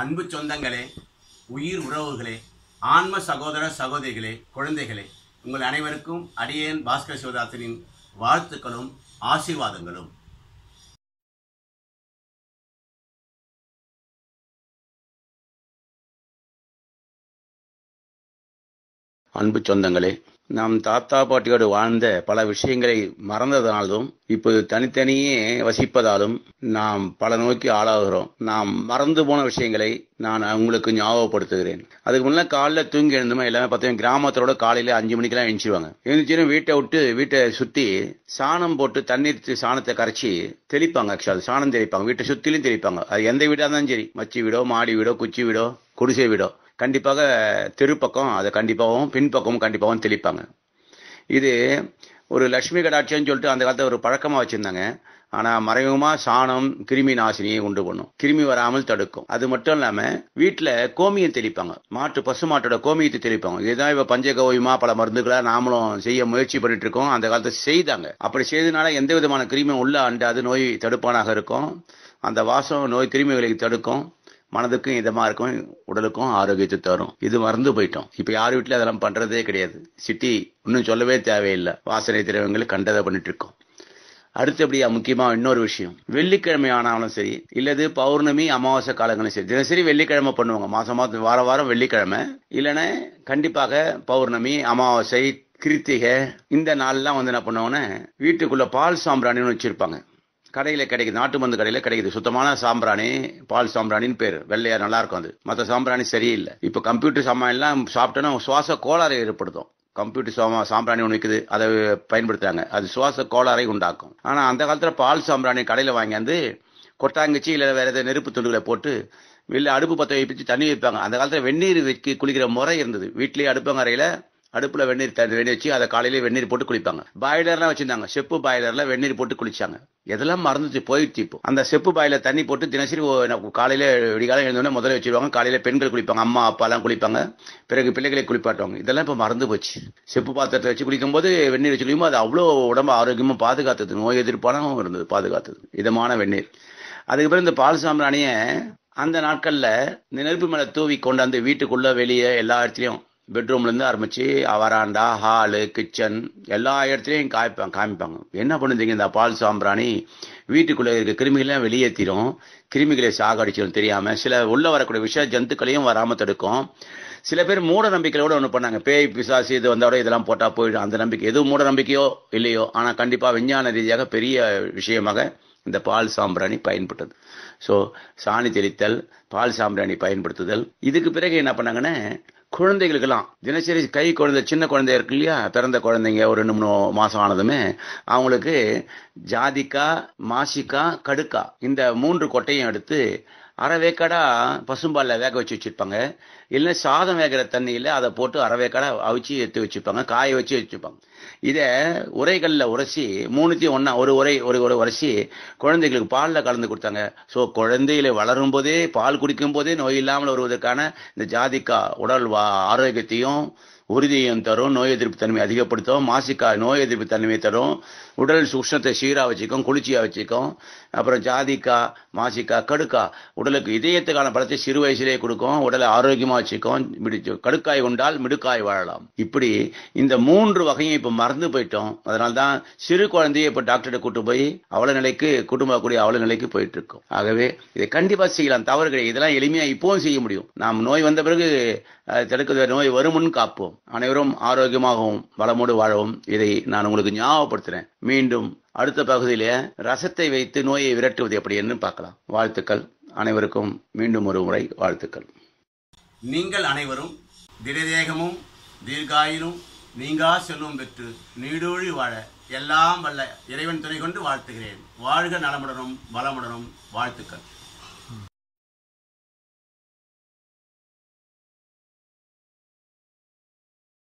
அன்பு சொந்தங்களே உயிர் உறவுகளே ஆன்ம சகோதர சகோதரிகளே குழந்தைகளே உங்கள் அனைவருக்கும் அடியேன் பாஸ்கர் சிவதாசனின் வாழ்த்துக்களும் ஆசீர்வாதங்களும் அன்பு சொந்தங்களே நம் தாத்தா பாட்டியோடு வாழ்ந்த பல விஷயங்களை மறந்ததனாலும் இப்போது தனித்தனியே வசிப்பதாலும் நாம் பல நோக்கி ஆளாகிறோம் நாம் மறந்து போன விஷயங்களை நான் உங்களுக்கு ஞாபகப்படுத்துகிறேன் அதுக்கு முன்னால் காலைல தூங்கி எழுந்துமா எல்லாமே பார்த்தீங்கன்னா கிராமத்தோட காலையில் அஞ்சு மணிக்கெல்லாம் எழுந்துருவாங்க எழுந்துச்சுன்னு வீட்டை விட்டு வீட்டை சுற்றி சாணம் போட்டு தண்ணீர் சாணத்தை கரைச்சி தெளிப்பாங்க ஆக்சுவலாக சாணம் தெளிப்பாங்க வீட்டை சுற்றிலும் தெளிப்பாங்க அது எந்த வீடாக இருந்தாலும் சரி மச்சி வீடோ மாடி வீடோ குச்சி வீடோ குடிசை வீடோ கண்டிப்பாக தெருப்பக்கம் அதை கண்டிப்பாகவும் பின்பக்கமும் கண்டிப்பாகவும் தெளிப்பாங்க இது ஒரு லட்சுமி கடாட்சம்னு சொல்லிட்டு அந்த காலத்தில் ஒரு பழக்கமாக வச்சுருந்தாங்க ஆனால் மறைமுகமாக சாணம் கிருமி நாசினியை உண்டு பண்ணும் கிருமி வராமல் தடுக்கும் அது மட்டும் இல்லாமல் வீட்டில் கோமியம் தெளிப்பாங்க மாட்டு பசு மாட்டோட கோமியத்தை தெளிப்பாங்க இதுதான் இப்போ பஞ்சகவியமாக பல மருந்துகளாக நாமளும் செய்ய முயற்சி பண்ணிட்டு இருக்கோம் அந்த காலத்தை செய்தாங்க அப்படி செய்ததுனால எந்த விதமான கிருமியும் உள்ள அண்டாது நோய் தடுப்பானாக இருக்கும் அந்த வாசம் நோய் கிருமிகளுக்கு தடுக்கும் மனதுக்கும் இதமாக இருக்கும் உடலுக்கும் ஆரோக்கியத்தை தரும் இது மறந்து போயிட்டோம் இப்போ யார் வீட்டுல அதெல்லாம் பண்ணுறதே கிடையாது சிட்டி இன்னும் சொல்லவே தேவையில்லை வாசனை திரவங்களை கண்டதை பண்ணிட்டு இருக்கோம் அடுத்தபடியா முக்கியமா இன்னொரு விஷயம் வெள்ளிக்கிழமை ஆனாலும் சரி இல்லது பௌர்ணமி அமாவாசை காலங்களும் சரி தினசரி வெள்ளிக்கிழமை பண்ணுவாங்க மாசம் மாதம் வார வாரம் வெள்ளிக்கிழமை இல்லைன்னா கண்டிப்பாக பௌர்ணமி அமாவாசை கிருத்திகை இந்த நாள்லாம் வந்து என்ன பண்ணுவாங்கன்னா வீட்டுக்குள்ள பால் சாம்பிராணின்னு வச்சிருப்பாங்க கடையில் கிடைக்குது நாட்டு மருந்து கடையில் கிடைக்குது சுத்தமான சாம்பிராணி பால் சாம்பிராணின்னு பேர் வெள்ளையா நல்லா இருக்கும் அது மற்ற சாம்பிராணி சரியில்லை இப்போ கம்ப்யூட்டர் சாமானெலாம் சாப்பிட்டோன்னா சுவாச கோளாறை ஏற்படுத்தும் கம்ப்யூட்டர் சாமா சாம்பிராணி ஒன்று விற்குது அதை பயன்படுத்துறாங்க அது சுவாச கோளாறை உண்டாக்கும் ஆனால் அந்த காலத்தில் பால் சாம்பிராணி கடையில் வாங்கியாந்து கொட்டாங்கச்சி இல்லை வேறு ஏதாவது நெருப்பு துண்டுகளை போட்டு வெளில அடுப்பு பற்ற வைப்பிச்சு தண்ணி வைப்பாங்க அந்த காலத்தில் வெந்நீர் வைக்க குளிக்கிற முறை இருந்தது வீட்லேயே அடுப்பங்கரையில் அடுப்பில் வெந்நீர் வெந்நீர் வச்சு அதை காலையில வெந்நீர் போட்டு குளிப்பாங்க பாய்லர்லாம் வச்சிருந்தாங்க செப்பு பாய்லர்ல வெந்நீர் போட்டு குளிச்சாங்க எதெல்லாம் மறந்துச்சு போயிடுச்சு இப்போ அந்த செப்பு பாயில தண்ணி போட்டு தினசரி காலையில விடிகாலம் எழுந்தோடனே முதல்ல வச்சிருவாங்க காலையில பெண்கள் குளிப்பாங்க அம்மா அப்பாலாம் குளிப்பாங்க பிறகு பிள்ளைகளை குளிப்பாட்டுவாங்க இதெல்லாம் இப்போ மறந்து போச்சு செப்பு பாத்திரத்தை வச்சு குளிக்கும் போது வெந்நீர் வச்சு குளிக்கும்போது அது அவ்வளோ உடம்பு ஆரோக்கியமாக பாதுகாத்தது நோய் எதிர்ப்பானவும் இருந்தது பாதுகாத்தது இதமான வெந்நீர் அதுக்கப்புறம் இந்த பால் சாம்பிராணிய அந்த நாட்களில் இந்த நெருப்பு மேலே தூவி கொண்டாந்து வீட்டுக்குள்ளே வெளியே எல்லா இடத்துலையும் பெட்ரூம்லேருந்து ஆரம்பித்து வராண்டா ஹாலு கிச்சன் எல்லா இடத்துலையும் காய்ப்பாங்க காமிப்பாங்க என்ன பண்ணுறீங்க இந்த பால் சாம்பிராணி வீட்டுக்குள்ளே இருக்க கிருமிகளையும் வெளியேற்றிடும் கிருமிகளை சாகடிச்சிடும் தெரியாமல் சில உள்ளே வரக்கூடிய விஷ ஜந்துக்களையும் வராமல் தடுக்கும் சில பேர் மூட நம்பிக்கையோட ஒன்று பண்ணாங்க பேய் பிசாசு இது வந்தோட இதெல்லாம் போட்டால் போயிடும் அந்த நம்பிக்கை எதுவும் மூட நம்பிக்கையோ இல்லையோ ஆனால் கண்டிப்பாக விஞ்ஞான ரீதியாக பெரிய விஷயமாக இந்த பால் சாம்பிராணி பயன்பட்டது ஸோ சாணி தெளித்தல் பால் சாம்பிராணி பயன்படுத்துதல் இதுக்கு பிறகு என்ன பண்ணாங்கன்னா குழந்தைகளுக்கெல்லாம் தினசரி கை குழந்தை சின்ன குழந்தை இருக்கு இல்லையா பிறந்த குழந்தைங்க ஒரு ரெண்டு மூணு மாதம் ஆனதுமே அவங்களுக்கு ஜாதிக்கா மாசிக்கா கடுக்கா இந்த மூன்று கொட்டையும் எடுத்து அரை பசும்பாலில் வேக வச்சு வச்சுருப்பாங்க இல்லைன்னா சாதம் வேகிற தண்ணியில் அதை போட்டு அரை வேக்காடாக அவிச்சு எடுத்து வச்சுருப்பாங்க காய வச்சு வச்சுருப்பாங்க இதை உரைகளில் உரைச்சி மூணுத்தையும் ஒன்றா ஒரு உரை ஒரு ஒரு உரைச்சி குழந்தைகளுக்கு பாலில் கலந்து கொடுத்தாங்க ஸோ குழந்தையில வளரும் போதே பால் குடிக்கும் போதே நோய் இல்லாமல் வருவதற்கான இந்த ஜாதிக்கா உடல் ஆரோக்கியத்தையும் உறுதியும் தரும் நோய் எதிர்ப்பு தன்மை அதிகப்படுத்தும் மாசிக்கா நோய் எதிர்ப்பு தன்மையை தரும் உடல் சுஷ்ணத்தை சீராக வச்சுக்கும் குளிர்ச்சியாக வச்சுக்கும் அப்புறம் ஜாதிக்கா மாசிக்கா கடுக்கா உடலுக்கு இதயத்துக்கான பலத்தை சிறு வயசிலே கொடுக்கும் உடலை ஆரோக்கியமாக வச்சுக்கும் மிடிச்சு கடுக்காய் உண்டால் மிடுக்காய் வாழலாம் இப்படி இந்த மூன்று வகையும் இப்போ மறந்து போயிட்டோம் அதனால தான் சிறு குழந்தையை இப்போ டாக்டர்கிட்ட கூட்டு போய் அவள நிலைக்கு குடும்ப கூடிய அவள நிலைக்கு போயிட்டு இருக்கோம் ஆகவே இதை கண்டிப்பாக செய்யலாம் தவறு கிடையாது இதெல்லாம் எளிமையாக இப்போவும் செய்ய முடியும் நாம் நோய் வந்த பிறகு தடுக்க நோய் வருமுன்னு காப்போம் அனைவரும் ஆரோக்கியமாகவும் வளமோடு வாழவும் இதை நான் உங்களுக்கு ஞாபகப்படுத்துறேன் மீண்டும் அடுத்த பகுதியில ரசத்தை வைத்து நோயை விரட்டுவது எப்படி என்று பார்க்கலாம் வாழ்த்துக்கள் அனைவருக்கும் மீண்டும் ஒரு முறை வாழ்த்துக்கள் நீங்கள் அனைவரும் திடதேகமும் தீர்காயிலும் நீங்கா செல்வம் பெற்று நீடூழி வாழ எல்லாம் வல்ல இறைவன் துணை கொண்டு வாழ்த்துகிறேன் வாழ்க நலமுடனும் வளமுடனும் வாழ்த்துக்கள்